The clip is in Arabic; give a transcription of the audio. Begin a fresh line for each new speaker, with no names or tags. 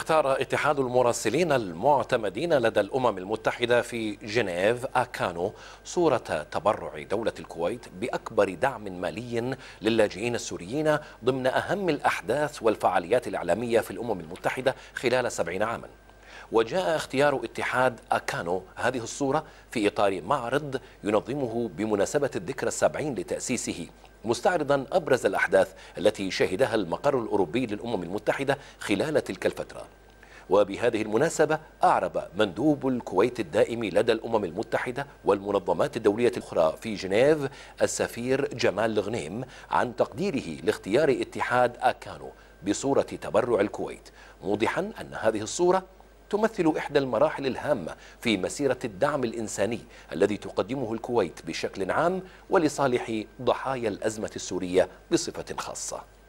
اختار اتحاد المراسلين المعتمدين لدى الأمم المتحدة في جنيف أكانو صورة تبرع دولة الكويت بأكبر دعم مالي للاجئين السوريين ضمن أهم الأحداث والفعاليات الإعلامية في الأمم المتحدة خلال سبعين عاماً وجاء اختيار اتحاد أكانو هذه الصورة في إطار معرض ينظمه بمناسبة الذكرى السبعين لتأسيسه مستعرضا أبرز الأحداث التي شهدها المقر الأوروبي للأمم المتحدة خلال تلك الفترة وبهذه المناسبة أعرب مندوب الكويت الدائم لدى الأمم المتحدة والمنظمات الدولية الأخرى في جنيف السفير جمال الغنيم عن تقديره لاختيار اتحاد أكانو بصورة تبرع الكويت موضحا أن هذه الصورة تمثل إحدى المراحل الهامة في مسيرة الدعم الإنساني الذي تقدمه الكويت بشكل عام ولصالح ضحايا الأزمة السورية بصفة خاصة